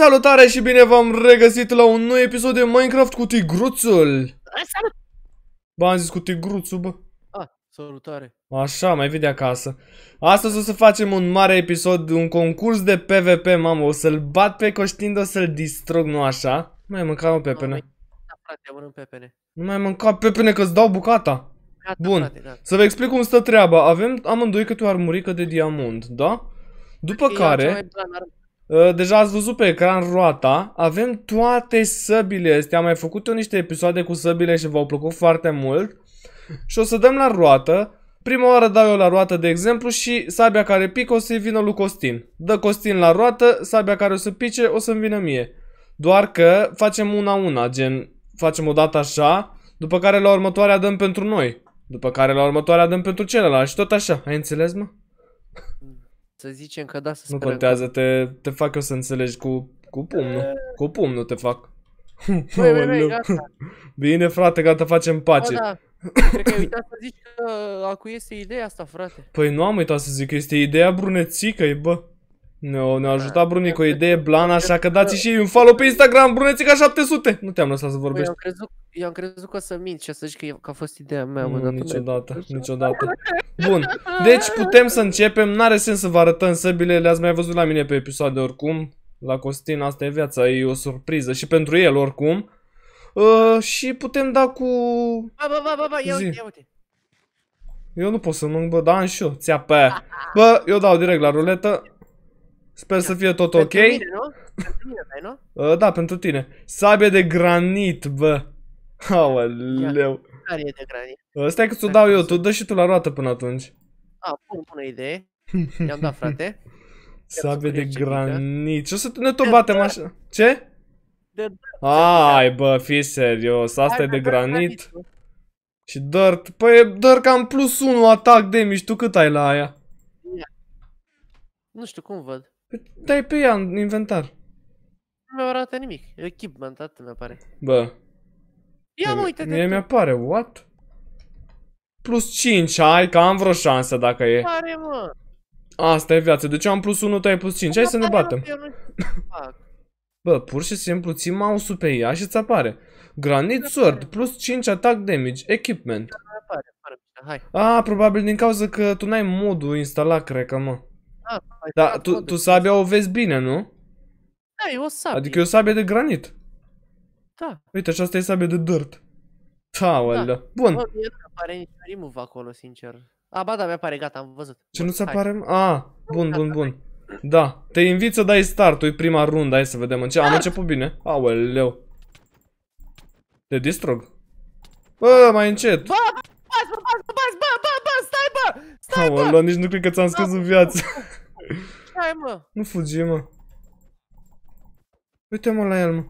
Salutare și bine v-am regăsit la un nou episod de Minecraft cu tigruțul! Salut! Bă, am zis cu tigruțul, bă. Ah, salutare. Așa, mai vii de acasă. Astăzi o să facem un mare episod, un concurs de PvP, mamă. O să-l bat pe Coștind, o să-l distrog, nu așa? Mai mânca o pepene. Nu mai mânca pepene că-ți dau bucata. Gata, Bun, frate, să vă explic cum stă treaba. Avem amândoi câte o armurică de diamant, da? După care... Uh, deja ați văzut pe ecran roata, avem toate săbile astea, am mai făcut eu niște episoade cu săbile și v-au plăcut foarte mult. Și o să dăm la roată, prima oară dau eu la roată de exemplu și sabia care pică o să-i vină lui Costin. Dă Costin la roată, sabia care o să pice o să-mi vină mie. Doar că facem una-una, gen facem o dată așa, după care la următoarea dăm pentru noi. După care la următoarea dăm pentru celălalt și tot așa. Ai înțeles, mă? Să zicem că da, să Nu contează, că... te, te fac eu să înțelegi cu, cu pumnul. Eh. Cu pumnul te fac. Băi, băi, băi, gata. Bine, frate, gata, facem pace. Bă, da. Cred că ai uitat să zici că acu este ideea asta, frate. Păi nu am uitat să zic, este ideea brunețică, bă. Ne-a ne ajutat Brune cu o idee blană, așa că dați și un follow pe Instagram, Brunețica700! Nu te-am lăsat să vorbești. Eu am crezut, eu am crezut că o să mint și o să zic că, că a fost ideea mea. Nu, mm, niciodată, mea. niciodată. Bun, deci putem să începem, n-are sens să vă arătăm săbile, le-ați mai văzut la mine pe episoade oricum. La Costin asta e viața, e o surpriză și pentru el oricum. Uh, și putem da cu... Ba, ba, ba, ba, ba ia uite, ia uite. Eu nu pot să mănânc, bă, da, am și eu, aia. Bă, eu dau direct la ruletă. Sper da. să fie tot pentru ok. Mine, nu? Pentru mine, dai, nu? Uh, da, pentru tine. Sabie de granit, bă. Aoleu. Care e de granit? Uh, stai că ți-o dau eu, tu dă și tu la roată până atunci. A, bun, bună idee. I-am dat, frate. Sabie de granit. Ce o să ne tot batem așa? Ce? De Ai, bă, fi serios. Asta e de granit. Și dirt. Păi dirt cam plus 1 atac de damage. Tu cât ai la aia? Nu știu cum văd. Păi, Dai pe ea în inventar. Nu mi arată nimic. Echipment, atât mi pare. Bă. Ia mă, uite-te. Mie mi-apare, what? Plus 5, ai că am vreo șansă dacă e. Pare, mă. Asta e viața. Deci ce am plus 1, tu ai plus 5. Hai să ne batem. Bă, pur și simplu ții mouse-ul pe ea și îți apare. Granit sword, plus 5 attack damage, equipment. Da, hai. A, probabil din cauza că tu n-ai modul instalat, cred că, mă. Da, da tu, tu sabia o vezi bine, nu? Da, e o sabie. Adică e o sabie de granit. Da. Uite, și asta e sabie de dirt. Taolă. Da. Bun. Bă, nu nici acolo, sincer. A, ba da, mi pare gata, am văzut. Ce nu se pare? A, ah, bun, bun, bun. Da, te invit să dai start, ui prima rundă, hai să vedem. Înce am da. început bine. Aoleu. Te distrog? Bă, mai încet. Bă, bă, bă, bă, bă, bă, Stai, mă, Luan, nici nu cred că ți-am scos în viață. Stai, mă. Nu fugi, mă. Uite, mă, la el, mă.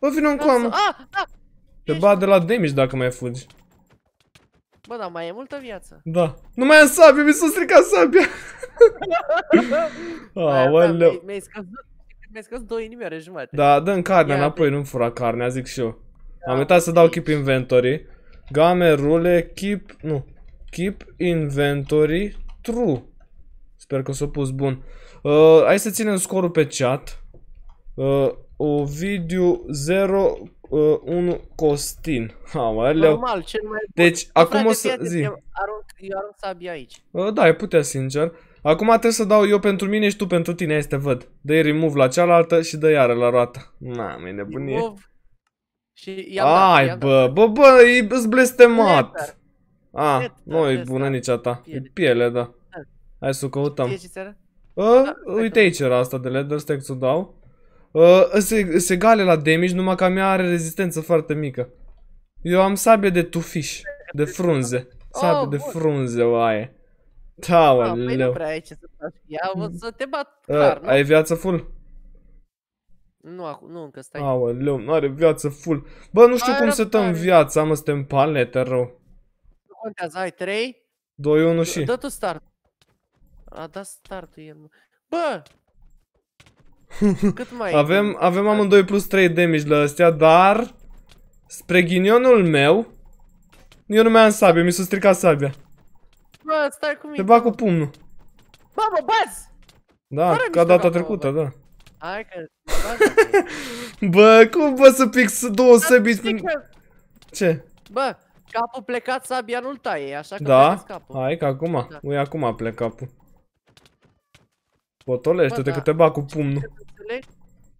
Bă, vină încoa, mă. Ah, da! Te bat de la damage dacă mai fugi. Bă, dar mai e multă viață. Da. Nu mai am sabie, mi s-a stricat sabia. Aoleu. Mi-ai scăzut. Mi-ai scăzut două inimi are jumate. Da, dă-mi carnea înapoi, nu-mi fura carnea, zic și eu. Am da, uitat să dau keep inventory. Game, rule, keep... Nu, Keep inventory true. Sper că s-a pus bun. Uh, hai să ținem scorul pe chat. Uh, video 0 uh, 1 Costin. Ha, mai Normal, cel mai bun. Deci, Bă, acum frate, o să zi. arunc, eu arunc sabia aici. Uh, da, e putea sincer. Acum trebuie să dau eu pentru mine și tu pentru tine, este văd. dă remove la cealaltă și dă iară la roată. Na, mi nebunie. Remove. Și ia Ai, bă, bă, bă, bă, e blestemat. Letter. A, nu e bună nici a ta. Piele. E da. piele, da. Hai să o căutăm. A, ă, da, uite aici era asta de leather stack ți-o dau. A, ă, se, se gale la damage, numai că a mea are rezistență foarte mică. Eu am sabie de tufiș, de frunze. Sabie oh, de frunze, oaie. Da, mă, ah, leu. Păi nu prea ai ce să faci. Ia, mm. să te bat, ă, clar, Ai viață full? Nu, nu încă stai. Aoleu, nu are viață full. Bă, nu știu cum să tăm viața, mă, suntem palete rău contează, ai 3? 2, 1 și... Dă tu start. A dat start el. Bă! Cât mai... avem, e? avem amândoi plus 3 damage la astea, dar... Spre ghinionul meu... Eu nu mai am sabie, mi s-a stricat sabia. Bă, stai cu mine. Te bag cu pumnul. Bă, bă, bați! Da, Fără ca data trecută, bă. da. Hai că... bă, cum bă să pic două săbiți? Ce? Bă, capul plecat, sabia nu-l taie, așa că da? capul. Da, hai că acum, da. ui acum a plecat capul. Potolește-te da. că te bag cu pumnul.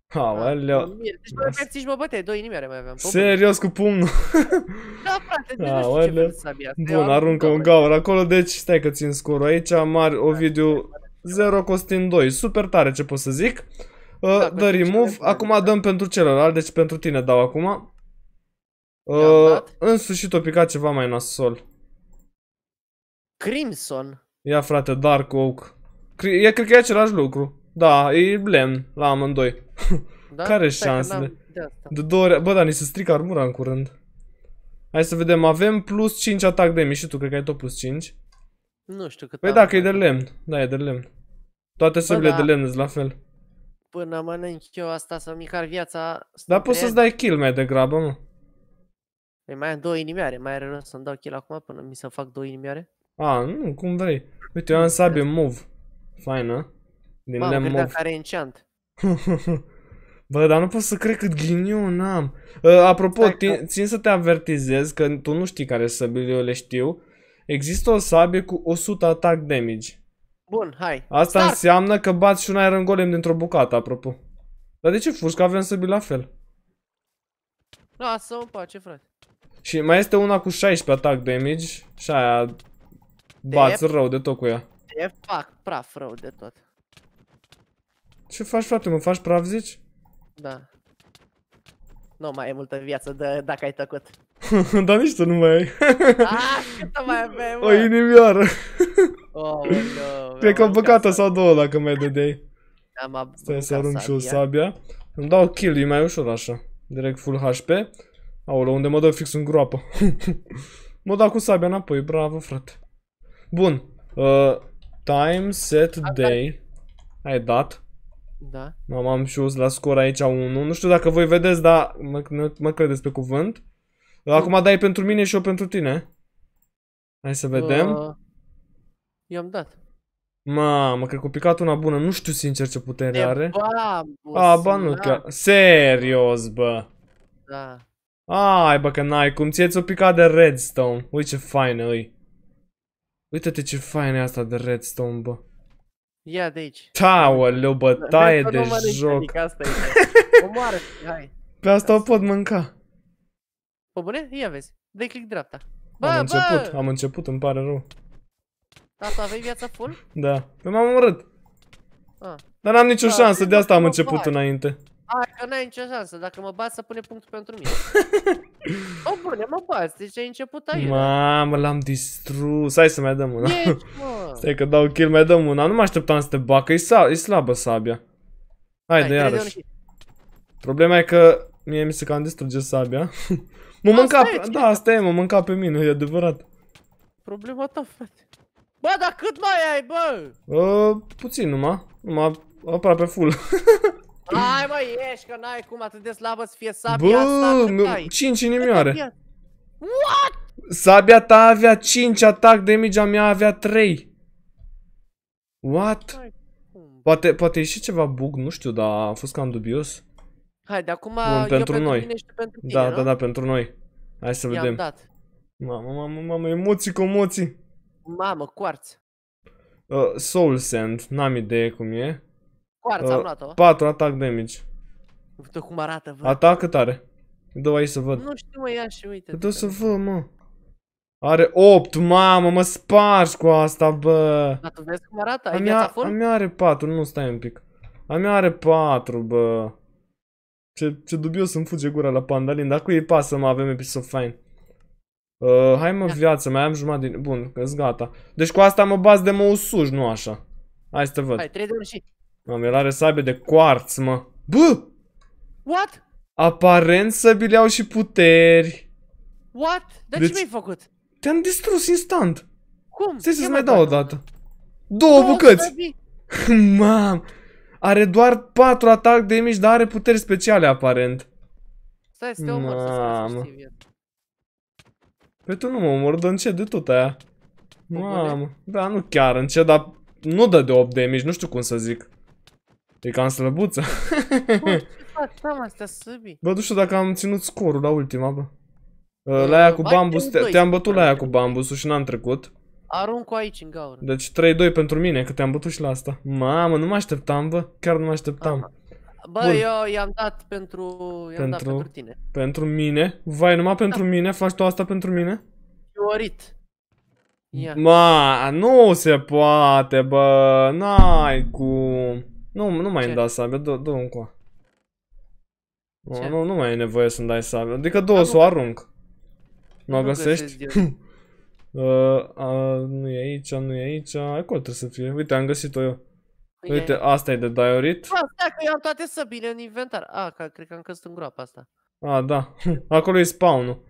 Ha, Aoleu. Deci mă repet, nici mă băteai, două inimioare mai aveam. Serios cu pumnul? da, frate, deci nu știu ce sabia. Bun, aruncă un gaur acolo, deci stai că țin scorul aici, mari, Ovidiu, 0 Costin 2. Super tare ce pot să zic. Da, uh, da, dă remove, acum dăm pentru celălalt, deci pentru tine dau acum. Uh, în sfârșit o picat ceva mai nasol. Crimson. Ia frate, Dark Oak. E, cred că e același lucru. Da, e lemn la amândoi. Da? Care șansele? De, de două ori... Bă, dar ni se strică armura în curând. Hai să vedem, avem plus 5 atac de mișitu, tu cred că ai tot plus 5. Nu știu cât Păi dacă e de lemn, da, e de lemn. Toate săbile da. de lemn la fel. Până mănânc eu asta să-mi car viața... Dar poți să-ți dai kill mai degrabă, mă. Păi mai am două inimioare, mai are rost să-mi dau kill acum până mi se fac două inimioare? A, nu, cum vrei. Uite, eu am sabie move. Faină. Din Mamă, credeam move. că are enchant. Bă, dar nu pot să cred cât ghinion am. Uh, apropo, Stai, țin, țin să te avertizez că tu nu știi care sabie, eu le știu. Există o sabie cu 100 attack damage. Bun, hai. Asta Start! înseamnă că bați și un iron golem dintr-o bucată, apropo. Dar de ce fugi că avem sabii la fel? Lasă-mă pace, frate. Și mai este una cu 16 atac damage și aia bați rău de tot cu ea. Te fac praf rău de tot. Ce faci, frate? Mă faci praf, zici? Da. Nu mai e multă viață de, dacă ai tăcut. Dar nici tu nu mai ai. Aaaa, ah, mai avem, O inimioară. oh, Cred că o băcată sau două dacă mai dădeai. dai. Stai să arunc și o sabia. Îmi dau kill, e mai ușor așa. Direct full HP. Aoleu, unde mă dă fix în groapă. mă dau cu sabia înapoi, bravo, frate. Bun. Uh, time, set, day. Ai dat. Da. M am și la scor aici 1. Nu știu dacă voi vedeți, dar mă, mă, mă credeți pe cuvânt. Uh, acum dai pentru mine și eu pentru tine. Hai să vedem. Uh, i-am dat. Mamă, cred că a picat una bună. Nu știu sincer ce putere are. Ba, bă, a, ba nu chiar. Serios, bă. Da. Ai, bă, că n-ai cum. Ție ți-o picat de redstone. Uite ce faină îi. Uite-te ce faină e asta de redstone, bă. Ia de aici. Taoleu, bă, da, taie de joc. hai. Pe asta o pot mânca. Pă bune? Ia vezi. Dă click dreapta. Bă, am început, am început, îmi pare rău. Tata, aveai viața full? Da. Eu păi m-am omorât. Ah. Dar n-am nicio da, șansă, de asta am început înainte. Hai că n-ai nicio șansă, dacă mă bați să pune punctul pentru mine. o bune, mă bați, deci ai început aia. Mamă, l-am distrus. Hai să mai dăm una. Ești, Stai că dau kill, mai dăm una. Nu mă așteptam să te bacă, e, sa e slabă sabia. Hai Hai, iarăși. Problema e că mie mi se cam distruge sabia. mă mânca, pe... da, asta e, mă mânca pe mine, e adevărat. Problema ta, frate. Bă, dar cât mai ai, bă? Uh, puțin numai, numai aproape full. Hai mă, ieși că n-ai cum atât de slabă să fie sabia Bă, asta, 5 inimioare. What? Sabia ta avea 5 atac, de a mea avea 3. What? Poate, poate e și ceva bug, nu știu, dar a fost cam dubios. Hai, de acum Bun, eu pentru, noi. și pentru da, tine, da, nu? da, da, pentru noi. Hai să vedem. Mamă, mamă, mamă, emoții cu emoții. Mamă, coarț. Uh, Soul Sand, n-am idee cum e. Quartz, uh, am luat-o. 4 attack damage. Uite cum arată, vă. Atac cât are? Dă aici să văd. Nu știu, mă, ia și uite. Dă o să văd, mă. Are 8, mamă, mă spargi cu asta, bă. Dar tu vezi cum arată? Ai viața full? A mea are 4, nu, stai un pic. A mea are 4, bă. Ce, ce dubios îmi fuge gura la pandalin, dar cu ei pasă, mă, avem episod fain. Uh, hai mă, viață, mai am jumătate din... Bun, că gata. Deci cu asta mă baz de mă usuși, nu așa. Hai să te văd. Hai, trei de și... Mamă, el are sabie de quartz, mă. Bă! What? Aparent săbile au și puteri. What? Dar deci, ce mi-ai făcut? Te-am distrus instant. Cum? Stai să-ți mai dau o dată. Două, Două bucăți! Mam! Are doar patru atac de mici, dar are puteri speciale aparent. Stai să te omor să Păi tu nu mă omor, dă încet de tot aia. Mamă, da, nu chiar încet, dar nu dă de 8 damage, nu știu cum să zic. Te cam slăbuță. Bă, nu știu dacă am ținut scorul la ultima, bă. La aia cu bambus, te-am bătut la aia cu bambusul și n-am trecut. Arunc-o aici, în gaură. Deci 3-2 pentru mine, că te-am bătut și la asta. Mamă, nu mă așteptam, bă. Chiar nu mă așteptam. Bă, Bun. eu i-am dat pentru... dat pentru tine. Pentru mine? Vai, numai da. pentru mine? Faci tu asta pentru mine? Iorit. Ma, nu se poate, bă. N-ai cum. Nu, nu mai Ce? îmi da sabia, dă, dă un coa. Nu, nu, nu mai e nevoie să-mi dai sabia, adică două să o arunc. Nu o găsești? uh, a, nu e aici, nu e aici, acolo trebuie să fie. Uite, am găsit-o eu. Păi Uite, asta e de diorit. Da, stai că eu am toate săbile în inventar. A, că, cred că am căzut în groapa asta. A, da. Acolo e spawn-ul.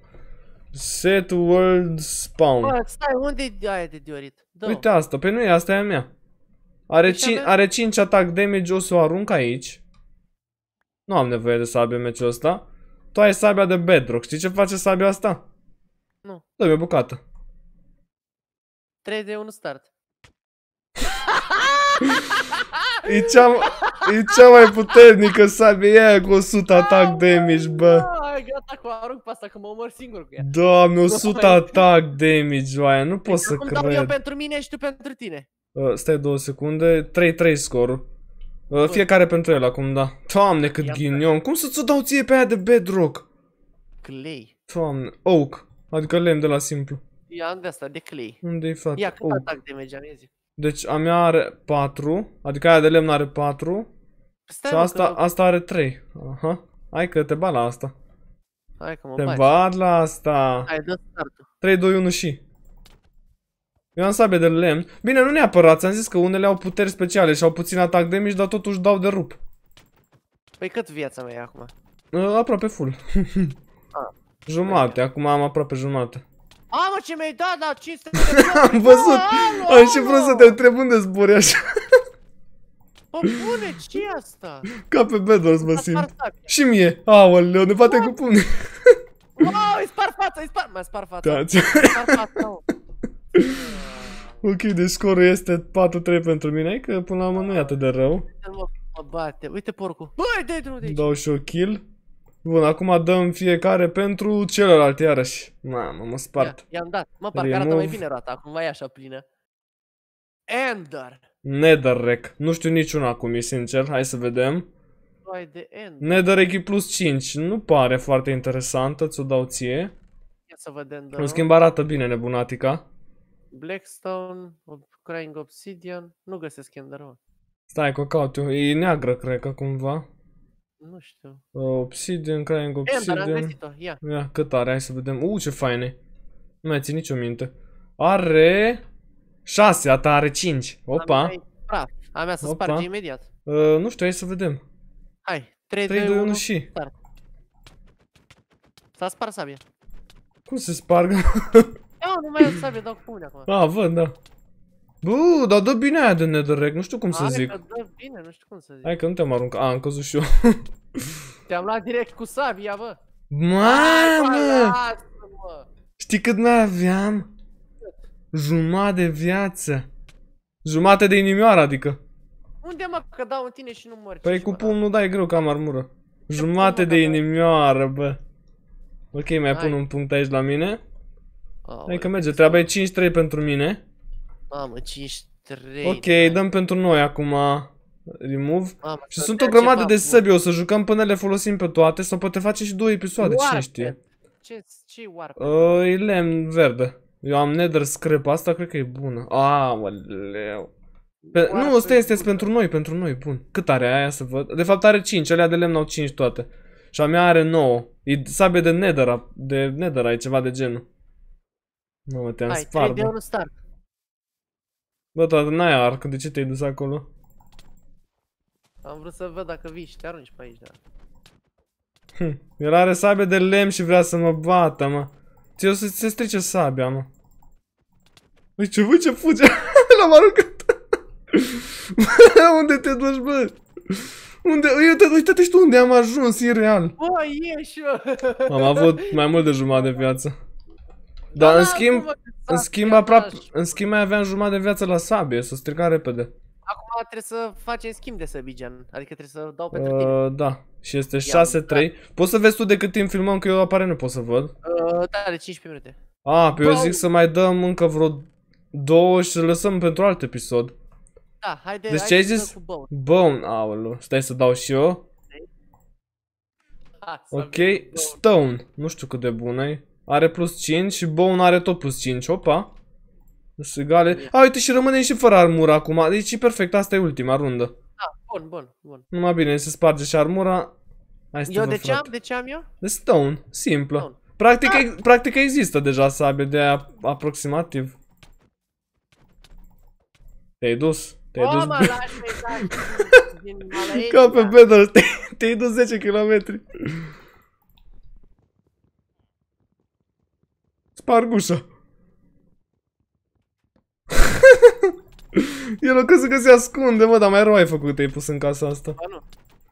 Set world spawn. Bă, stai, unde e aia de diorit? Uite asta, pe păi nu e, asta e a mea. Are, deci 5, avem... are 5 atac damage, o să o arunc aici. Nu am nevoie de sabie meciul ăsta. Tu ai sabia de bedrock. Știi ce face sabia asta? Nu. Dă-mi o bucată. 3 de 1 start. e, cea, e cea mai puternică sabie aia cu 100 atac damage, bă. Ai, gata, cu arunc pe asta, că mă omor singur cu ea. Doamne, 100 atac damage, oaia, nu păi pot să cred. Cum dau eu pentru mine și tu pentru tine. Uh, stai două secunde. 3-3 scorul. Uh, fiecare pentru el acum, da. Doamne, cât Ia ghinion. Pe... Cum să-ți o dau ție pe aia de bedrock? Clay. Doamne. Oak. Adică lemn de la simplu. Ia am de asta, de clay. Unde-i frate? Ia cât Oak. atac damage am zi. Deci a mea are 4. Adică aia de lemn are 4. Păi stai și asta, că... asta are 3. Aha. Hai că te bat la asta. Hai că mă Te bat la asta. Hai, dă startul. 3, 2, 1 și. Eu am sabie de lemn. Bine, nu neapărat, ți-am zis că unele au puteri speciale și au puțin atac de mici, dar totuși dau de rup. Păi cât viața mea e acum? Uh, aproape full. Ah, jumate, acum am aproape jumate. Mamă, ah, ce mi-ai dat la 500 de Am văzut! Alo, am și vrut să te întreb unde zbori așa. Bă, bune, ce asta? Ca pe Bedwars mă simt. Și mie. Aoleu, ne bate cu pune. Wow, îi spar fața, îi spar... Mă, spar fața. Da, spar fața, Ok, deci scorul este 4-3 pentru mine, că până la urmă nu e atât de rău. Mă bate, uite porcul. Băi, dai drumul de aici. Dau și o kill. Bun, acum dăm fiecare pentru celălalt iarăși. Mamă, mă spart. I-am dat. Mă, parcă arată mai bine roata, acum e așa plină. Ender. Netherrack. Nu știu niciun acum, e sincer. Hai să vedem. Netherrack e plus 5. Nu pare foarte interesantă, ți-o dau ție. Ia să vedem, da. În schimb arată bine nebunatica. Blackstone, Crying Obsidian, nu găsesc Ender One. Stai că caut, eu, e neagră cred că cumva. Nu știu. Obsidian, Crying Obsidian. Ender, am găsit-o, ia. Ia, cât are, hai să vedem. Uu, ce faine. Nu mai țin nicio minte. Are... 6, a ta are 5. Opa. Am praf. Ah, a mea să Opa. sparge imediat. Uh, nu știu, hai să vedem. Hai, 3, 3 2, 1, 1 și... S-a spart sabia. Cum se spargă? A, ah, nu mai am sabie, dau cu pumne acum. Ah, văd, da. Bă, dar dă bine aia de netherrack, nu știu cum să zic. Hai dă bine, nu știu cum să zic. Hai că nu te-am aruncat. A, ah, am căzut și eu. Te-am luat direct cu sabia, bă. Mamă! Știi cât mai aveam? Jumătate de viață. Jumate de inimioară, adică. Unde mă, că dau în tine și nu mori. Păi cu pumnul dai da, greu, că am armură. Păi Jumate de da, da. inimioară, bă. Ok, mai pun un punct aici la mine. Hai că merge, treaba e 5-3 pentru mine. Mamă, 5-3. Ok, da. dăm pentru noi acum remove. Mamă, și sunt o grămadă de săbi, o să jucăm până le folosim pe toate sau poate face și două episoade, warped. cine știe. Ce, ce warped? Uh, e lemn verde. Eu am nether scrap, asta cred că e bună. Aoleu. Pe, nu, ăsta este pentru noi, pentru noi, bun. Cât are aia să văd? De fapt are 5, alea de lemn au 5 toate. Și a mea are 9. E sabie de nether, de nether, ai ceva de genul. Mă, te-am spart. 3 de da. euro start. Bă, tata, n-ai arc, de ce te-ai dus acolo? Am vrut să văd dacă vii și te arunci pe aici, da. Hm, el are sabie de lemn și vrea să mă bată, mă. Ți-o să se strice sabia, mă. Uite, ce ce fuge? L-am aruncat. unde te duci, bă? Unde? Uite, uite-te și tu unde am ajuns, real. Bă, ieși, Am avut mai mult de jumătate de viață. Dar da, în da, schimb, în schimb, aproape, în schimb mai aveam jumătate de viață la sabie, să strica repede. Acum trebuie să facem schimb de săbigen, Adică trebuie să dau pentru uh, tine. Da. Și este 6-3. Da. Poți să vezi tu de cât timp filmăm, că eu apare nu pot să văd. Uh, da, de 15 minute. A, ah, pe Bă, eu zic să mai dăm încă vreo două și să lăsăm pentru alt episod. Da, haide, deci ce ai zis? Bone, aolo, stai să dau și eu. Ha, ok, Stone, nu știu cât de bună e. Are plus 5 și Bone are tot plus 5. Opa. Sunt egale. A, uite și rămânem și fără armură acum. Deci e perfect, asta e ultima rundă. Da, bun, bun, bun. Numai bine, se sparge și armura. Hai eu de ce am? De ce am eu? De stone, simplă. Stone. Practic, ah. e, practic există deja sabie de aia aproximativ. Te-ai dus? Te-ai dus? Mă, exact. Ca pe pedal, te-ai dus 10 km. Sparg ușa. e a crezut că se ascunde, mă, dar mai rău ai făcut, te-ai pus în casa asta.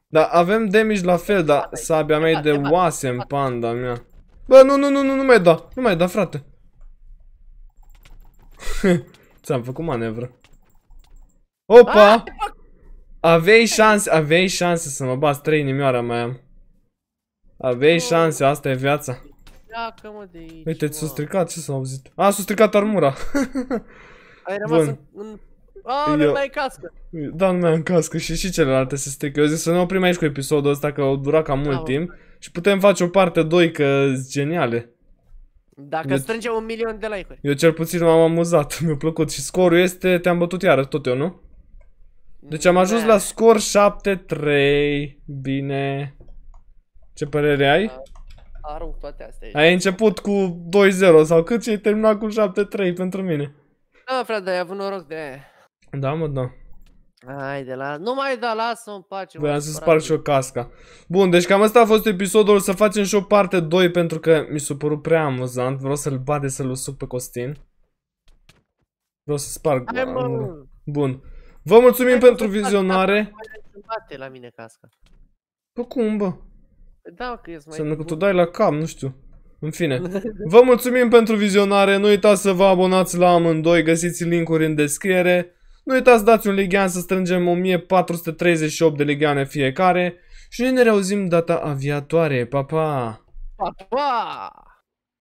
Da, avem damage la fel, dar da, sabia mea e de oase în panda mea. Bă, nu, nu, nu, nu, nu mai da, nu mai da, frate. Ți-am făcut manevră. Opa! Aveai șanse, aveai șanse să mă bați, trei inimioare mai am. Aveai șanse, asta e viața. Pleacă, mă, de aici, Uite, ți-a stricat, ce s-a auzit? A, s-a stricat armura. Ai rămas Bun. în... A, nu mai cască. Da, nu mai am cască și și celelalte se strică. Eu zic să ne oprim aici cu episodul ăsta, că au durat cam mult da, timp. Și putem face o parte 2, că geniale. Dacă deci, strângem un milion de like-uri. Eu cel puțin m-am amuzat, mi-a plăcut. Și scorul este, te-am bătut iară, tot eu, nu? Deci am ajuns da. la scor 7-3. Bine. Ce părere ai? Da arunc toate astea Ai început cu 2-0 sau cât și ai terminat cu 7-3 pentru mine. Da, frate, ai avut noroc de aia. Da, mă, da. Hai de la... Nu mai da, lasă-o în pace. am să sparg și o casca. Bun, deci cam asta a fost episodul. Să facem și o parte 2 pentru că mi s-a părut prea amuzant. Vreau să-l bade să-l usuc pe Costin. Vreau să sparg. Hai, mă. Bun. Vă mulțumim Hai, pentru vizionare. La mine casca. Bă, păi cum, bă? Da, că e mai Înseamnă că tu dai la cam, nu știu. În fine. Vă mulțumim pentru vizionare. Nu uitați să vă abonați la amândoi. Găsiți linkuri în descriere. Nu uitați dați un legian să strângem 1438 de legiane fiecare. Și noi ne reauzim data aviatoare. Pa, pa! Pa, pa!